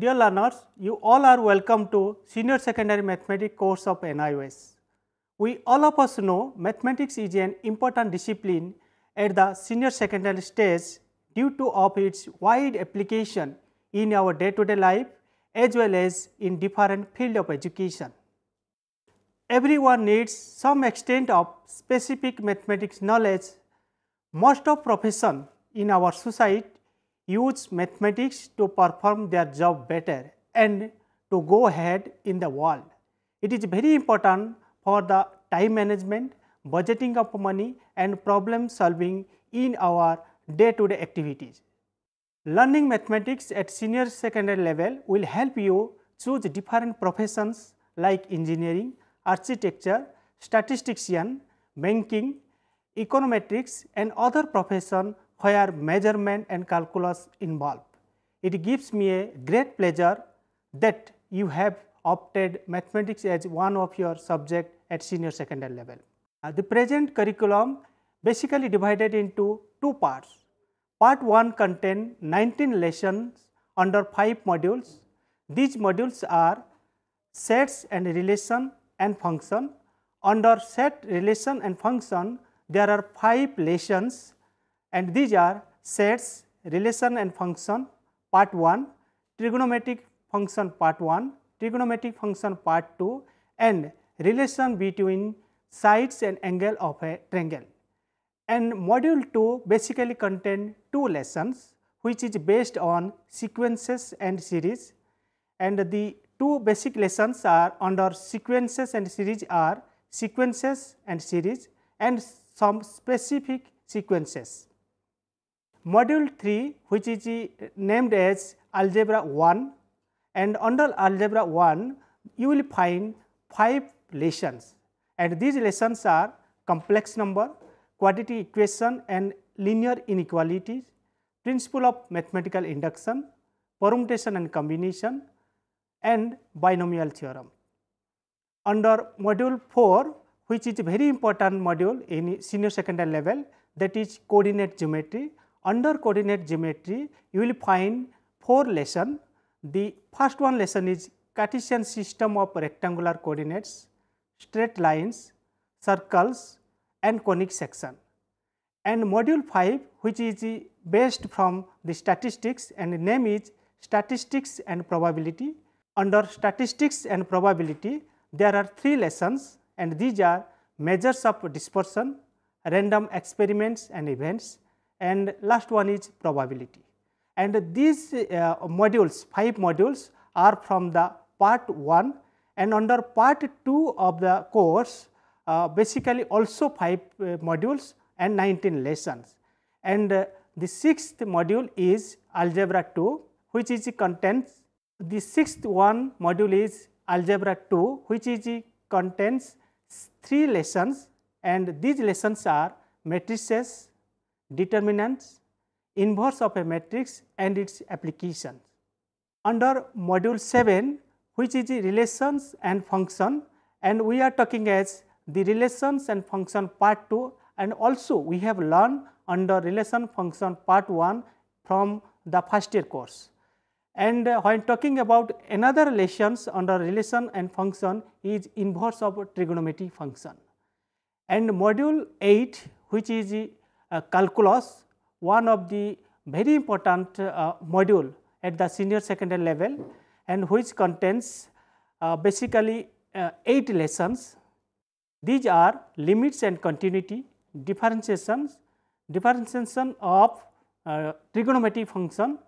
Dear learners, you all are welcome to Senior Secondary Mathematics course of NIOS. We all of us know mathematics is an important discipline at the senior secondary stage due to of its wide application in our day-to-day -day life as well as in different field of education. Everyone needs some extent of specific mathematics knowledge. Most of profession in our society use mathematics to perform their job better and to go ahead in the world. It is very important for the time management, budgeting of money and problem solving in our day-to-day -day activities. Learning mathematics at senior secondary level will help you choose different professions like engineering, architecture, statistician, banking, econometrics and other profession where measurement and calculus involved. It gives me a great pleasure that you have opted mathematics as one of your subject at senior secondary level. Uh, the present curriculum basically divided into two parts. Part 1 contain 19 lessons under 5 modules. These modules are sets and relation and function. Under set, relation and function, there are 5 lessons and these are sets, relation and function part 1, trigonometric function part 1, trigonometric function part 2 and relation between sides and angle of a triangle. And module 2 basically contain two lessons which is based on sequences and series and the two basic lessons are under sequences and series are sequences and series and some specific sequences. Module 3 which is uh, named as algebra 1 and under algebra 1 you will find 5 lessons and these lessons are complex number, quadratic equation and linear inequalities, principle of mathematical induction, permutation and combination and binomial theorem. Under module 4 which is very important module in senior secondary level that is coordinate geometry under coordinate geometry you will find four lesson. The first one lesson is Cartesian system of rectangular coordinates, straight lines, circles and conic section. And module 5 which is based from the statistics and name is statistics and probability. Under statistics and probability there are three lessons and these are measures of dispersion, random experiments and events, and last one is probability. And these uh, modules, 5 modules are from the part 1 and under part 2 of the course uh, basically also 5 uh, modules and 19 lessons. And uh, the sixth module is algebra 2 which is contains the sixth one module is algebra 2 which is contains 3 lessons and these lessons are matrices, determinants, inverse of a matrix and its applications. Under module 7 which is relations and function and we are talking as the relations and function part 2 and also we have learned under relation function part 1 from the first year course. And uh, when talking about another relations under relation and function is inverse of trigonometry function. And module 8 which is uh, calculus, one of the very important uh, module at the senior secondary level and which contains uh, basically 8 lessons. These are limits and continuity, differentiations, differentiation of uh, trigonometric function,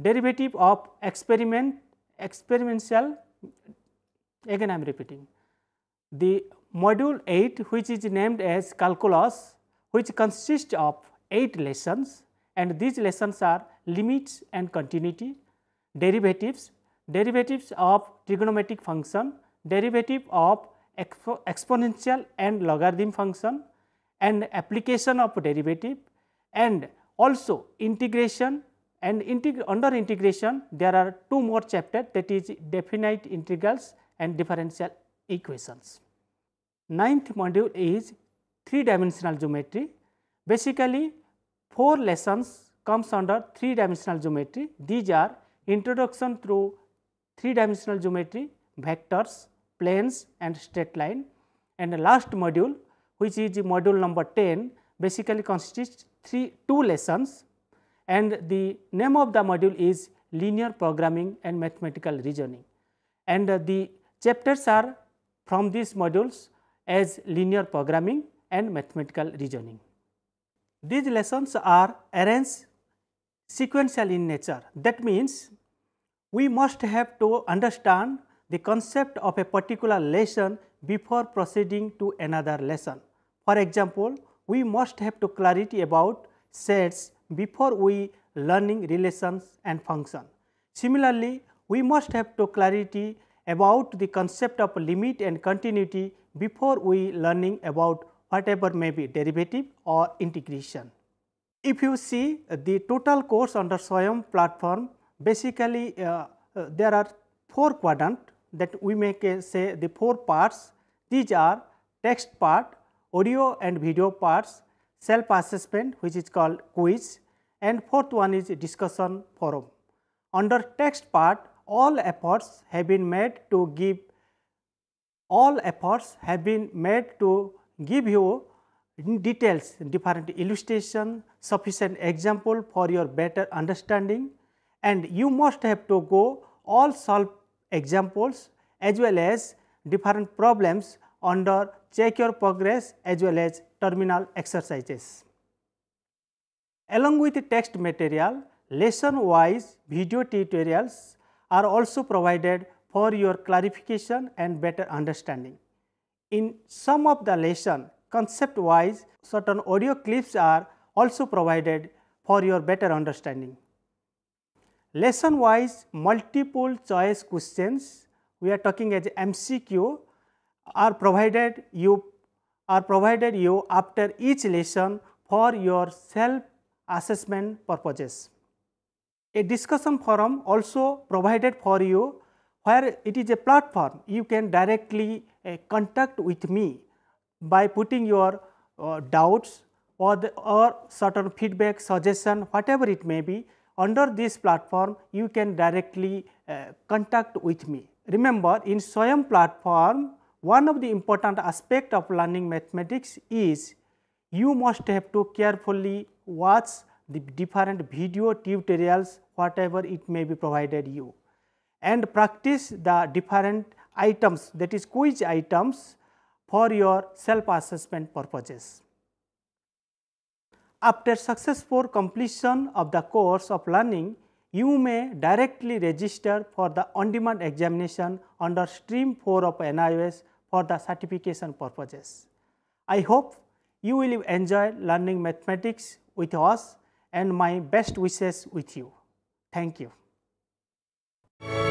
derivative of experiment, experimental, again I am repeating. The module 8 which is named as calculus which consists of 8 lessons and these lessons are limits and continuity, derivatives, derivatives of trigonometric function, derivative of exponential and logarithm function and application of derivative and also integration and integ under integration there are two more chapters, that is definite integrals and differential equations. Ninth module is three dimensional geometry. Basically, four lessons comes under three dimensional geometry. These are introduction through three dimensional geometry, vectors, planes and straight line. And the last module which is module number 10 basically consists three, two lessons and the name of the module is linear programming and mathematical reasoning. And the chapters are from these modules as linear programming, and mathematical reasoning. These lessons are arranged sequential in nature. That means, we must have to understand the concept of a particular lesson before proceeding to another lesson. For example, we must have to clarity about sets before we learning relations and function. Similarly, we must have to clarity about the concept of limit and continuity before we learning about whatever may be derivative or integration. If you see uh, the total course under SWAYAM platform basically uh, uh, there are 4 quadrant that we may say the 4 parts these are text part, audio and video parts, self assessment which is called quiz and fourth one is discussion forum. Under text part all efforts have been made to give all efforts have been made to give you in details different illustration, sufficient example for your better understanding and you must have to go all solve examples as well as different problems under check your progress as well as terminal exercises. Along with text material, lesson wise video tutorials are also provided for your clarification and better understanding. In some of the lesson, concept-wise, certain audio clips are also provided for your better understanding. Lesson-wise, multiple choice questions, we are talking as MCQ, are provided you are provided you after each lesson for your self-assessment purposes. A discussion forum also provided for you where it is a platform you can directly uh, contact with me by putting your uh, doubts or, the, or certain feedback, suggestion whatever it may be under this platform you can directly uh, contact with me. Remember in SWAYAM platform one of the important aspect of learning mathematics is you must have to carefully watch the different video tutorials whatever it may be provided you and practice the different items that is quiz items for your self assessment purposes. After successful completion of the course of learning, you may directly register for the on-demand examination under stream 4 of NIOS for the certification purposes. I hope you will enjoy learning mathematics with us and my best wishes with you. Thank you.